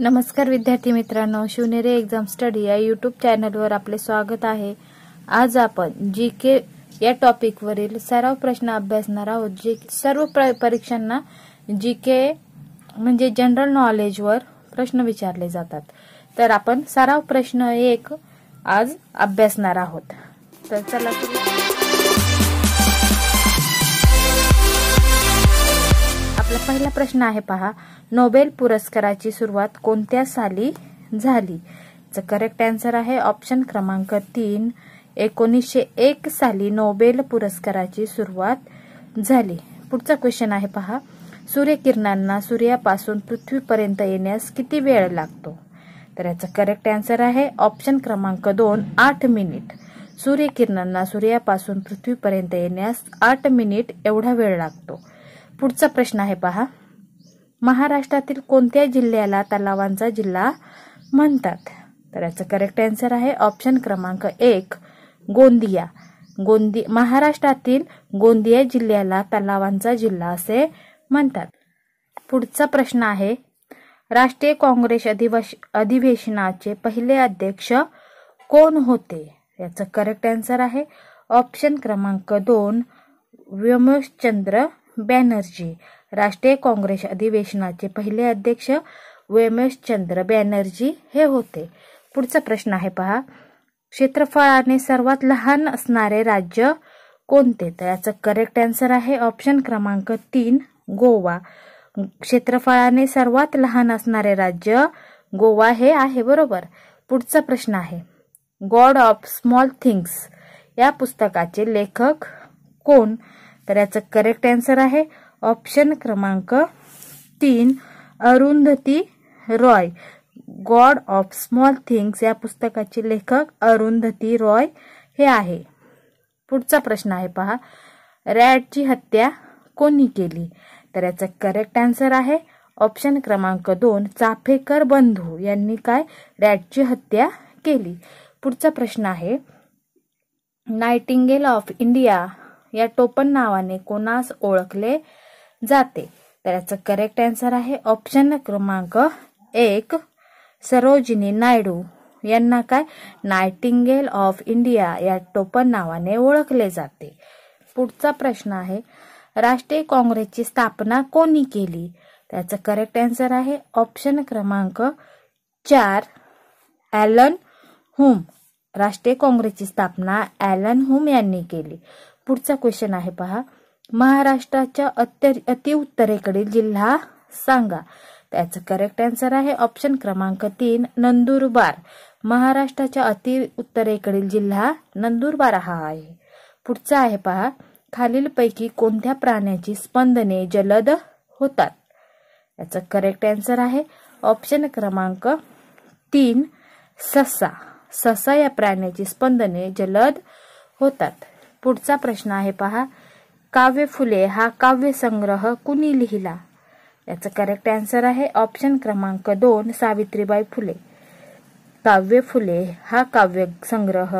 नमस्कार विद्यार्थी मित्रांनो शिवनेरी एक्झाम स्टडी या युट्यूब चॅनलवर आपले स्वागत आहे आज आपण जी के या टॉपिकवरील सराव प्रश्न अभ्यासणार आहोत जे सर्व परीक्षांना जी के म्हणजे जनरल नॉलेजवर प्रश्न विचारले जातात तर आपण सराव प्रश्न एक आज अभ्यासणार आहोत तर चला आपला पहिला प्रश्न आहे पहा नोबेल पुरस्काराची सुरुवात कोणत्या साली झाली करेक्ट आन्सर आहे ऑप्शन क्रमांक तीन एकोणीसशे एक साली नोबेल पुरस्काराची सुरुवात झाली पुढचा क्वेश्चन आहे पहा सूर्यकिरणांना सूर्यापासून पृथ्वीपर्यंत येण्यास किती वेळ लागतो तर याचा करेक्ट आन्सर आहे ऑप्शन क्रमांक दोन आठ मिनिट सूर्यकिरणांना सूर्यापासून पृथ्वीपर्यंत येण्यास आठ मिनिट एवढा वेळ लागतो पुढचा प्रश्न आहे पहा महाराष्ट्रातील कोणत्या जिल्ह्याला तलावांचा जिल्हा म्हणतात तर याचं करेक्ट आन्सर आहे ऑप्शन क्रमांक एक गोंदिया गोंदी महाराष्ट्रातील गोंदिया जिल्ह्याला तलावांचा जिल्हा असे म्हणतात पुढचा प्रश्न आहे राष्ट्रीय काँग्रेस अधिवश अधिवेशनाचे पहिले अध्यक्ष कोण होते याचं करेक्ट आन्सर आहे ऑप्शन क्रमांक दोन व्योमचंद्र बॅनर्जी राष्ट्रीय काँग्रेस अधिवेशनाचे पहिले अध्यक्ष चंद्र बॅनर्जी हे होते पुढचा प्रश्न आहे पहा क्षेत्रफळाने सर्वात लहान असणारे राज्य कोणते तर याचं करेक्ट आन्सर आहे ऑप्शन क्रमांक तीन गोवा क्षेत्रफळाने सर्वात लहान असणारे राज्य गोवा हे आहे बरोबर पुढचा प्रश्न आहे गॉड ऑफ स्मॉल थिंग्स या पुस्तकाचे लेखक कोण तर याचं करेक्ट आन्सर आहे ऑप्शन क्रमांक तीन Arundhati Roy God of small things या पुस्तकाचे लेखक अरुंधती रॉय हे आहे पुढचा प्रश्न आहे पहा रॅटची हत्या कोणी केली तर याचा करेक्ट आन्सर आहे ऑप्शन क्रमांक दोन चाफेकर बंधू यांनी काय रॅटची हत्या केली पुढचा प्रश्न आहे नायटिंगेल ऑफ इंडिया या टोपण नावाने कोणास ओळखले जाते तर याचं करेक्ट आन्सर आहे ऑप्शन क्रमांक एक सरोजिनी नायडू यांना काय नायटिंगेल ऑफ इंडिया या टोपण नावाने ओळखले जाते पुढचा प्रश्न आहे राष्ट्रीय काँग्रेसची स्थापना कोणी केली त्याचं करेक्ट आन्सर आहे ऑप्शन क्रमांक चार ॲलन हुम राष्ट्रीय काँग्रेसची स्थापना ॲलन हुम यांनी केली पुढचा क्वेश्चन आहे पहा महाराष्ट्राच्या अति उत्तरेकडील जिल्हा सांगा त्याचं करेक्ट आन्सर आहे ऑप्शन क्रमांक तीन नंदुरबार महाराष्ट्राच्या अति उत्तरेकडील जिल्हा नंदुरबार हा आहे पुढचा आहे पहा खालीलपैकी कोणत्या प्राण्याची स्पंदने जलद होतात याचं करेक्ट आन्सर आहे ऑप्शन क्रमांक तीन ससा ससा या प्राण्याची स्पंदने जलद होतात पुढचा प्रश्न आहे पहा काव्य फुले हा काव्य संग्रह कुणी लिहिला याचं करेक्ट आन्सर आहे ऑप्शन क्रमांक दोन सावित्रीबाई फुले काव्य फुले हा काव्य संग्रह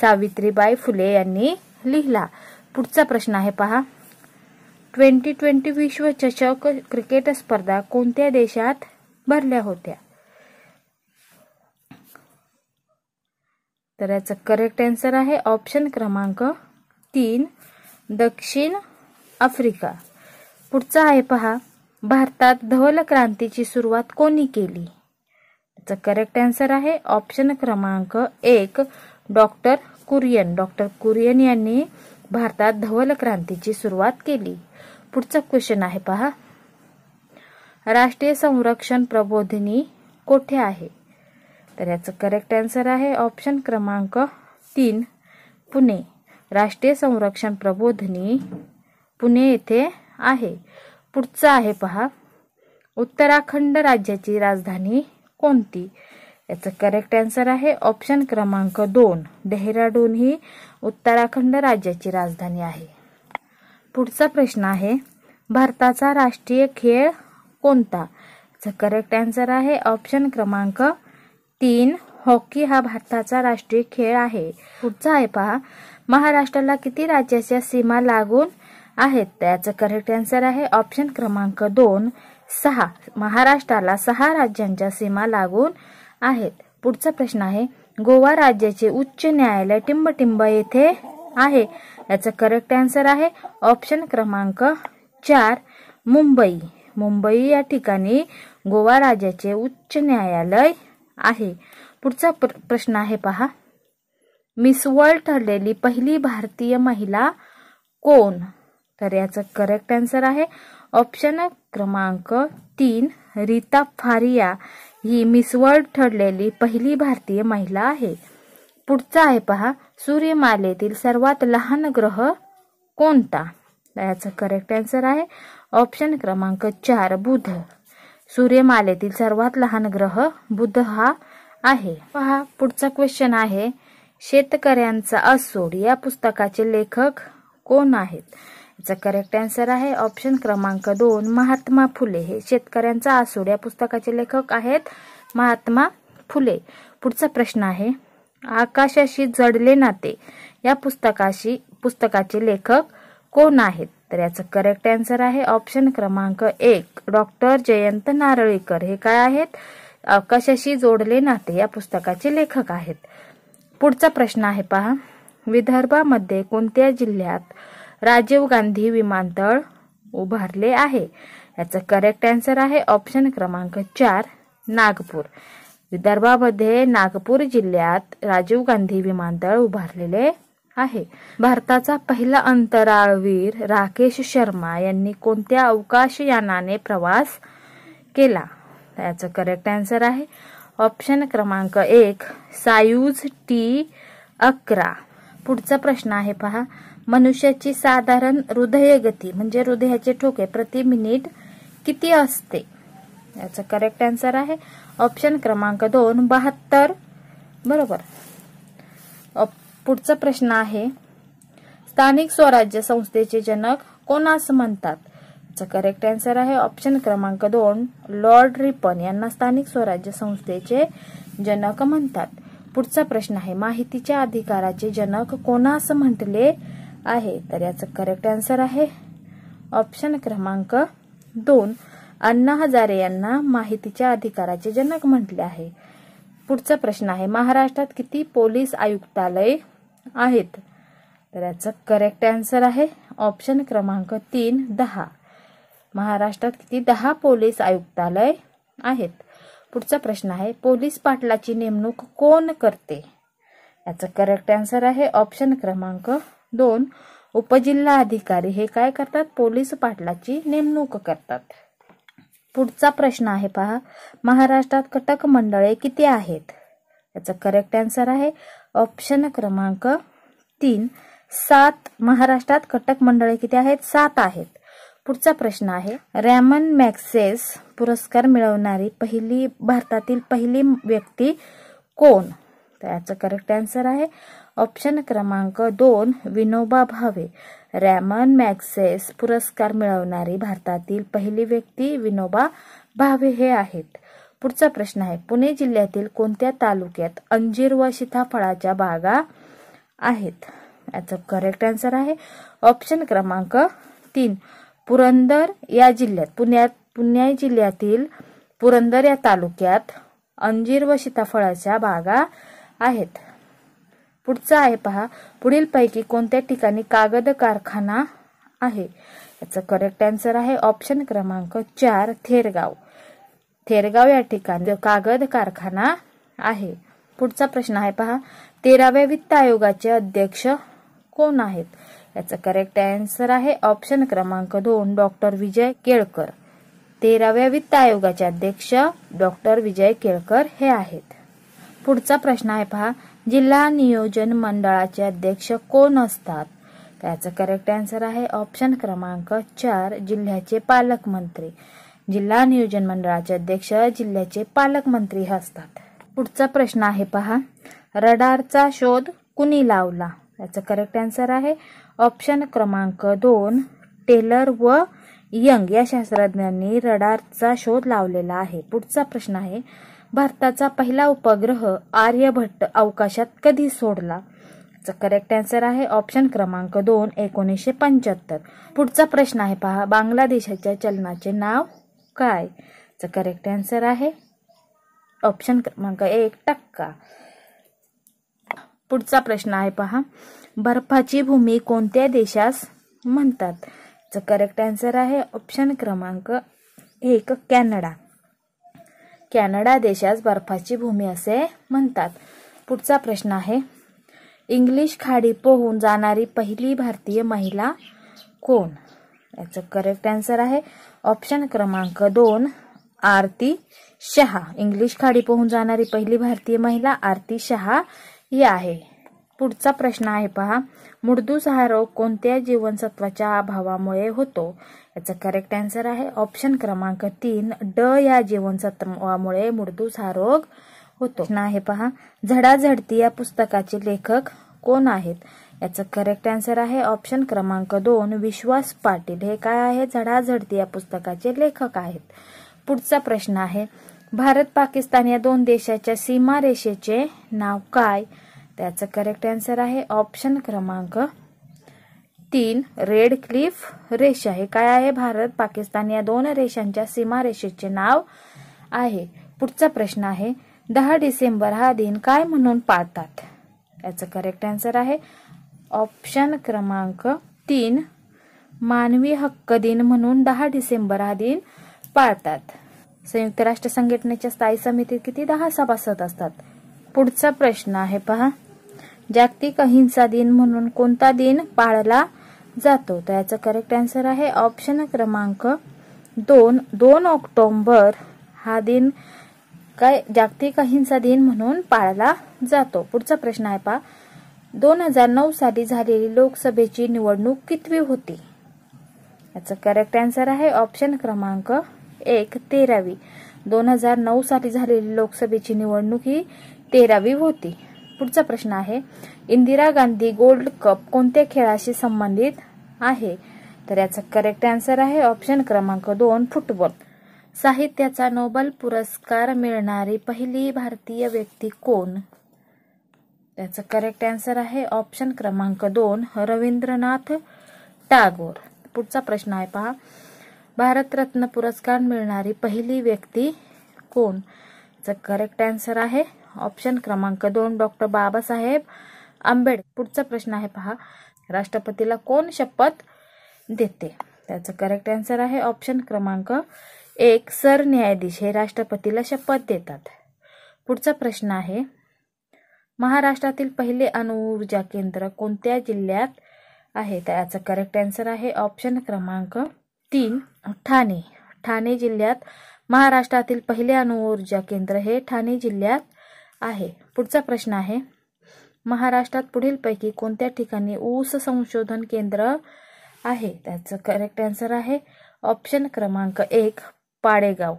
सावित्रीबाई फुले यांनी लिहिला पुढचा प्रश्न आहे पहा ट्वेंटी ट्वेंटी विश्वचषक क्रिकेट स्पर्धा कोणत्या देशात भरल्या होत्या तर याचं करेक्ट आन्सर आहे ऑप्शन क्रमांक तीन दक्षिण आफ्रिका पुढचा आहे पहा भारतात धवल क्रांतीची सुरुवात कोणी केली त्याचा करेक्ट आन्सर आहे ऑप्शन क्रमांक एक डॉक्टर कुरियन डॉक्टर कुरियन यांनी भारतात धवल क्रांतीची सुरुवात केली पुढचा क्वेश्चन आहे पहा राष्ट्रीय संरक्षण प्रबोधिनी कोठे आहे तर याचं करेक्ट आन्सर आहे ऑप्शन क्रमांक तीन पुणे राष्ट्रीय संरक्षण प्रबोधनी पुणे येथे आहे पुढचं आहे पहा उत्तराखंड राज्याची राजधानी कोणती याचं करेक्ट आन्सर आहे ऑप्शन क्रमांक दोन डेहराडून ही उत्तराखंड राज्याची राजधानी आहे पुढचा प्रश्न आहे भारताचा राष्ट्रीय खेळ कोणता याचं करेक्ट आन्सर आहे ऑप्शन क्रमांक तीन हॉकी हा भारताचा राष्ट्रीय खेळ आहे पुढचा आहे पहा महाराष्ट्राला किती राज्याच्या सीमा लागून आहेत त्याचं करेक्ट आन्सर आहे ऑप्शन क्रमांक दोन सहा महाराष्ट्राला सहा राज्यांच्या सीमा लागून आहेत पुढचा प्रश्न आहे गोवा राज्याचे उच्च न्यायालय टिंबटिंब येथे आहे याचं करेक्ट आन्सर आहे ऑप्शन क्रमांक चार मुंबई मुंबई या ठिकाणी गोवा राज्याचे उच्च न्यायालय आहे पुढचा प्रश्न आहे पहा मिस वर्ल्ड ठरलेली पहिली भारतीय महिला कोण तर याचं करेक्ट आन्सर आहे ऑप्शन क्रमांक तीन रीता फारिया ही मिस वर्ल्ड ठरलेली पहिली भारतीय महिला आहे पुढचा आहे पहा सूर्यमालेतील सर्वात लहान ग्रह कोणता याचं करेक्ट आन्सर आहे ऑप्शन क्रमांक चार बुध सूर्यमालेतील सर्वात लहान ग्रह बुध हा आहे पहा पुढचा क्वेश्चन आहे शेतकऱ्यांचा आसूड या पुस्तकाचे लेखक कोण आहेत याचा करेक्ट आन्सर आहे ऑप्शन क्रमांक दोन महात्मा फुले हे शेतकऱ्यांचा आसूड या पुस्तकाचे लेखक आहेत महात्मा फुले पुढचा प्रश्न आहे आकाशाशी जडले नाते या पुस्तकाशी पुस्तकाचे लेखक कोण आहेत तर याचं करेक्ट आन्सर आहे ऑप्शन क्रमांक एक डॉक्टर जयंत नारळीकर हे काय आहेत आकाशाशी जोडले नाते या पुस्तकाचे लेखक आहेत पुढचा प्रश्न आहे पहा विदर्भामध्ये कोणत्या जिल्ह्यात राजीव गांधी विमानतळ उभारले आहे याचं करेक्ट आन्सर आहे ऑप्शन क्रमांक चार नागपूर विदर्भामध्ये नागपूर जिल्ह्यात राजीव गांधी विमानतळ उभारलेले आहे भारताचा पहिला अंतराळवीर राकेश शर्मा यांनी कोणत्या अवकाशयानाने प्रवास केला याचं करेक्ट आन्सर आहे ऑप्शन क्रमांक एक सायूज टी अकरा पुढचा प्रश्न आहे पहा मनुष्याची साधारण हृदयगती म्हणजे हृदयाचे ठोके प्रति मिनिट किती असते याचा करेक्ट आन्सर आहे ऑप्शन क्रमांक दोन बहात्तर बरोबर पुढचा प्रश्न आहे स्थानिक स्वराज्य संस्थेचे जनक कोणास म्हणतात याचा करेक्ट आन्सर आहे ऑप्शन क्रमांक दोन लॉर्ड रिपन यांना स्थानिक स्वराज्य संस्थेचे जनक म्हणतात पुढचा प्रश्न आहे माहितीच्या अधिकाराचे जनक कोणास म्हटले आहे तर याचं करेक्ट आन्सर आहे ऑप्शन क्रमांक दोन अण्णा हजारे यांना माहितीच्या अधिकाराचे जनक म्हटले आहे पुढचा प्रश्न आहे महाराष्ट्रात किती पोलीस आयुक्तालय आहेत तर याचं करेक्ट आन्सर आहे ऑप्शन क्रमांक तीन दहा महाराष्ट्रात किती दहा पोलीस आयुक्तालय आहेत पुढचा प्रश्न आहे पोलीस पाटलाची नेमणूक कोण करते याचं करेक्ट आन्सर आहे ऑप्शन क्रमांक दोन उपजिल्हा अधिकारी हे काय करतात पोलीस पाटलाची नेमणूक करतात पुढचा प्रश्न आहे पहा महाराष्ट्रात कटक मंडळे किती आहेत याचं करेक्ट आन्सर आहे ऑप्शन क्रमांक तीन सात महाराष्ट्रात कटक मंडळे किती आहेत सात आहेत पुढचा प्रश्न आहे रॅमन मॅक्सेस पुरस्कार मिळवणारी पहिली भारतातील पहिली व्यक्ती कोण तर याचं करेक्ट आन्सर आहे ऑप्शन क्रमांक दोन विनोबा भावे रॅमन मॅक्सेस पुरस्कार मिळवणारी भारतातील पहिली व्यक्ती विनोबा भावे हे आहेत पुढचा प्रश्न आहे पुणे जिल्ह्यातील कोणत्या तालुक्यात अंजीर व सीताफळाच्या बागा आहेत याचं करेक्ट आन्सर आहे ऑप्शन क्रमांक तीन पुरंदर या जिल्ह्यात पुण्यात पुण्या जिल्ह्यातील पुरंदर या तालुक्यात अंजीर व सीताफळाच्या बागा आहेत पुढचा आहे पहा पुढील पैकी कोणत्या ठिकाणी कागद कारखाना आहे याचं करेक्ट आन्सर आहे ऑप्शन क्रमांक चार थेरगाव थेरगाव या ठिकाणी कागद कारखाना आहे पुढचा प्रश्न आहे पहा तेराव्या वित्त आयोगाचे अध्यक्ष कोण आहेत याचा करेक्ट आन्सर आहे ऑप्शन क्रमांक दोन डॉक्टर विजय केळकर तेराव्या वित्त आयोगाचे अध्यक्ष डॉक्टर विजय केळकर हे आहेत पुढचा प्रश्न आहे पहा जिल्हा नियोजन मंडळाचे अध्यक्ष कोण असतात त्याचं करेक्ट आन्सर आहे ऑप्शन क्रमांक चार जिल्ह्याचे पालकमंत्री जिल्हा नियोजन मंडळाचे अध्यक्ष जिल्ह्याचे पालकमंत्री असतात पुढचा प्रश्न आहे पहा रडारचा शोध कुणी लावला त्याचं करेक्ट आन्सर आहे ऑप्शन क्रमांक दोन टेलर व यंग या शास्त्रज्ञांनी रडारचा शोध लावलेला आहे पुढचा प्रश्न आहे भारताचा पहिला उपग्रह आर्यभट्ट अवकाशात कधी सोडला करेक्ट आन्सर आहे ऑप्शन क्रमांक दोन एकोणीसशे पंच्याहत्तर पुढचा प्रश्न आहे पहा बांगलादेशाच्या चलनाचे नाव काय करेक्ट आन्सर आहे ऑप्शन क्रमांक एक टक्का पुढचा प्रश्न आहे पहा बर्फाची भूमी कोणत्या देशास म्हणतात तर करेक्ट आन्सर आहे ऑप्शन क्रमांक एक कॅनडा कॅनडा देशास बर्फाची भूमी असे म्हणतात पुढचा प्रश्न आहे इंग्लिश खाडी पोहून जाणारी पहिली भारतीय महिला कोण याचं करेक्ट आन्सर आहे ऑप्शन क्रमांक दोन आरती शहा इंग्लिश खाडी पोहून जाणारी पहिली भारतीय महिला आरती शहा ही आहे पुढचा प्रश्न आहे पहा हा रोग कोणत्या जीवनसत्वाच्या अभावामुळे होतो याचा करेक्ट आन्सर आहे ऑप्शन क्रमांक तीन ड या जीवनसत्वामुळे मृदूसहा रोग होतो आहे पहा झडाझडती या पुस्तकाचे लेखक कोण आहेत याचा करेक्ट आन्सर आहे ऑप्शन क्रमांक दोन विश्वास पाटील हे काय आहे झडाझडती या पुस्तकाचे लेखक आहेत पुढचा प्रश्न आहे भारत पाकिस्तान या दोन देशाच्या सीमारेषेचे नाव काय त्याचं करेक्ट आन्सर आहे ऑप्शन क्रमांक तीन रेड क्लिफ रेषा हे काय आहे भारत पाकिस्तान या दोन रेषांच्या सीमारेषेचे नाव आहे पुढचा प्रश्न आहे दहा डिसेंबर हा दिन काय म्हणून पाळतात याचं करेक्ट आन्सर आहे ऑप्शन क्रमांक तीन मानवी हक्क दिन म्हणून दहा डिसेंबर हा दिन पाळतात संयुक्त राष्ट्र संघटनेच्या स्थायी समितीत किती दहा सभासद असतात पुढचा प्रश्न आहे पहा जागतिक अहिंसा दिन म्हणून कोणता दिन पाळला जातो तर याचा करेक्ट आन्सर आहे ऑप्शन क्रमांक दोन दोन ऑक्टोंबर हा दिन काय जागतिक अहिंसा दिन म्हणून पाळला जातो पुढचा प्रश्न आहे पा दोन हजार नऊ साली झालेली लोकसभेची निवडणूक कितवी होती याचा करेक्ट आन्सर आहे ऑप्शन क्रमांक एक तेरावी दोन हजार नऊ साली झालेली लोकसभेची निवडणूक ही तेरावी होती पुढचा प्रश्न आहे इंदिरा गांधी गोल्ड कप कोणत्या खेळाशी संबंधित आहे तर याचा करेक्ट आन्सर आहे ऑप्शन क्रमांक दोन फुटबॉल साहित्याचा नोबल पुरस्कार मिळणारी पहिली भारतीय व्यक्ती कोण त्याचा करेक्ट आन्सर आहे ऑप्शन क्रमांक दोन रवींद्रनाथ टागोर पुढचा प्रश्न आहे पहा भारतरत्न पुरस्कार मिळणारी पहिली व्यक्ती कोण करेक्ट आन्सर आहे ऑप्शन क्रमांक दोन डॉक्टर बाबासाहेब आंबेडकर पुढचा प्रश्न आहे पहा राष्ट्रपतीला कोण शपथ देते त्याचं करेक्ट आन्सर आहे ऑप्शन क्रमांक एक सरन्यायाधीश हे राष्ट्रपतीला शपथ देतात पुढचा प्रश्न आहे महाराष्ट्रातील पहिले अणुऊर्जा केंद्र कोणत्या जिल्ह्यात आहे त्याचं करेक्ट आन्सर आहे ऑप्शन क्रमांक तीन ठाणे ठाणे जिल्ह्यात महाराष्ट्रातील पहिले अणुऊर्जा केंद्र हे ठाणे जिल्ह्यात आहे पुढचा प्रश्न आहे महाराष्ट्रात पुढीलपैकी कोणत्या ठिकाणी ऊस संशोधन केंद्र आहे त्याचं करेक्ट आन्सर आहे ऑप्शन क्रमांक एक पाडेगाव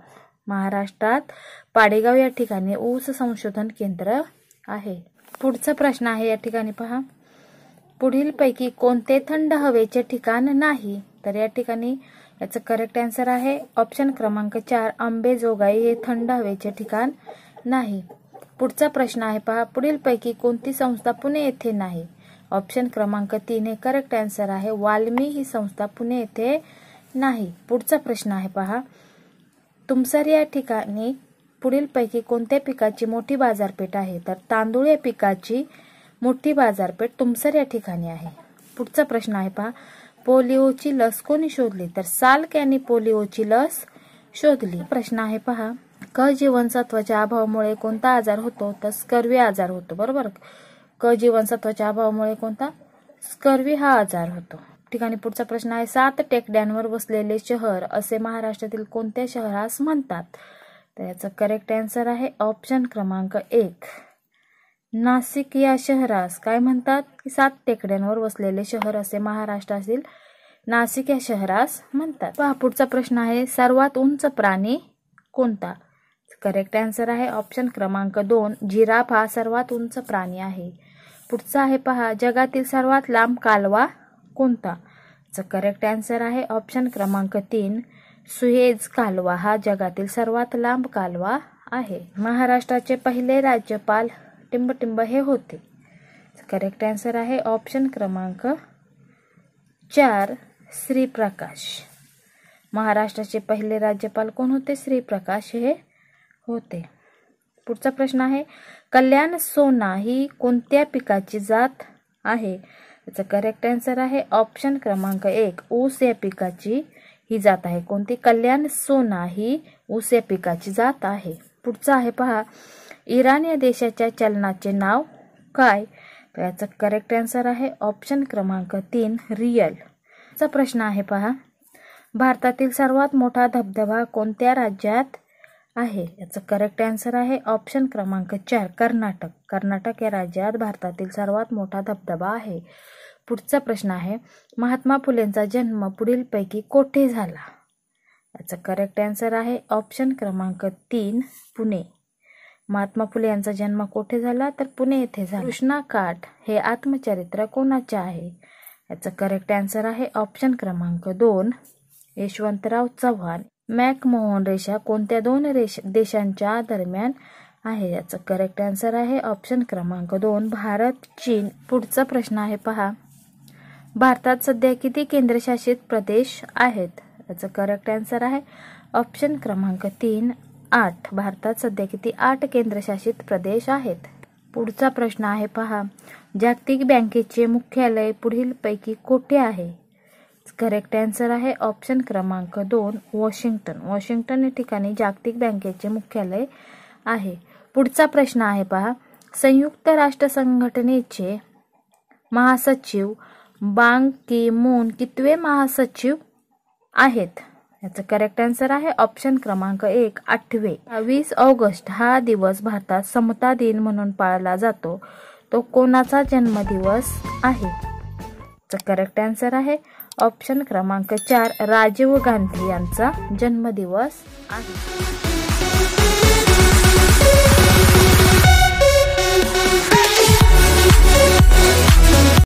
महाराष्ट्रात पाडेगाव या ठिकाणी ऊस संशोधन केंद्र आहे पुढचा प्रश्न आहे या ठिकाणी पहा पुढीलपैकी कोणते थंड हवेचे ठिकाण नाही तर या ठिकाणी याचं करेक्ट आन्सर आहे ऑप्शन क्रमांक चार आंबेजोगाई हे थंड हवेचे ठिकाण नाही पुढचा प्रश्न आहे पहा पुढीलपैकी कोणती संस्था पुणे येथे नाही ऑप्शन क्रमांक तीन हे करेक्ट आन्सर आहे वाल्मी ही संस्था पुणे येथे नाही पुढचा प्रश्न आहे पहा तुमसर या ठिकाणी पैकी कोणत्या पिकाची मोठी बाजारपेठ आहे तर तांदूळ या पिकाची मोठी बाजारपेठ तुमसर या ठिकाणी आहे पुढचा प्रश्न आहे पहा पोलिओची लस कोणी शोधली तर साल्क यांनी पोलिओची लस शोधली प्रश्न आहे पहा क जीवनसत्वाच्या अभावामुळे कोणता आजार होतो तर स्कर्वी आजार होतो बरोबर क जीवनसत्वाच्या अभावामुळे कोणता स्कर्वी हा आजार होतो ठिकाणी पुढचा प्रश्न आहे सात टेकड्यांवर वसलेले शहर असे महाराष्ट्रातील कोणत्या शहरास म्हणतात तर याचा करेक्ट आन्सर आहे ऑप्शन क्रमांक एक नाशिक या शहरास काय म्हणतात की सात टेकड्यांवर वसलेले शहर असे महाराष्ट्रातील नाशिक या शहरास म्हणतात पहा पुढचा प्रश्न आहे सर्वात उंच प्राणी कोणता करेक्ट आन्सर आहे ऑप्शन क्रमांक दोन जिराफ हा सर्वात उंच प्राणी आहे पुढचा आहे पहा जगातील सर्वात लांब कालवा कोणता याचं करेक्ट आन्सर आहे ऑप्शन क्रमांक तीन सुहेज कालवा हा जगातील सर्वात लांब कालवा आहे महाराष्ट्राचे पहिले राज्यपाल टिंबटिंब हे होते करेक्ट आन्सर आहे ऑप्शन क्रमांक चार श्रीप्रकाश महाराष्ट्राचे पहिले राज्यपाल कोण होते श्रीप्रकाश हे होते पुढचा प्रश्न आहे कल्याण सोना ही कोणत्या पिकाची जात आहे याचा करेक्ट आन्सर आहे ऑप्शन क्रमांक एक ऊस या पिकाची ही जात आहे कोणती कल्याण सोना ही ऊस या पिकाची जात आहे पुढचं आहे पहा इराण या देशाच्या चलनाचे नाव काय याचं करेक्ट आन्सर आहे ऑप्शन क्रमांक तीन रियल चा प्रश्न आहे पहा भारतातील सर्वात मोठा धबधबा कोणत्या राज्यात आहे याचं करेक्ट आन्सर आहे ऑप्शन क्रमांक चार कर्नाटक कर्नाटक या राज्यात भारतातील सर्वात मोठा धबधबा आहे पुढचा प्रश्न आहे महात्मा फुलेंचा जन्म पुढीलपैकी कोठे झाला याचं करेक्ट आन्सर आहे ऑप्शन क्रमांक तीन पुणे महात्मा फुले यांचा जन्म कोठे झाला तर पुणे येथे झाला कृष्णाकाठ काठ हे आत्मचरित्र कोणाचे आहे याचं करेक्ट आन्सर आहे ऑप्शन क्रमांक दोन यशवंतराव चव्हाण मॅकमोहन रेषा कोणत्या दोन रेश देशांच्या दरम्यान आहे याचं करेक्ट आन्सर आहे ऑप्शन क्रमांक दोन भारत चीन पुढचा प्रश्न आहे पहा भारतात सध्या किती केंद्रशासित प्रदेश आहेत याचं करेक्ट आन्सर आहे ऑप्शन क्रमांक तीन आठ भारतात सध्या किती आठ केंद्रशासित प्रदेश आहेत पुढचा प्रश्न आहे पहा जागतिक बँकेचे मुख्यालय पुढीलपैकी कोठे आहे करेक्ट आन्सर आहे ऑप्शन क्रमांक दोन वॉशिंग्टन वॉशिंग्टन या ठिकाणी जागतिक बँकेचे मुख्यालय आहे पुढचा प्रश्न आहे पहा संयुक्त राष्ट्र संघटनेचे महासचिव बांग की मून कितवे महासचिव आहेत याचं करेक्ट आन्सर आहे ऑप्शन क्रमांक एक आठवे वीस ऑगस्ट हा दिवस भारतात समता दिन म्हणून पाळला जातो तो कोणाचा जन्मदिवस आहे करेक्ट आन्सर आहे ऑप्शन क्रमांक चार राजीव गांधी यांचा जन्मदिवस आहे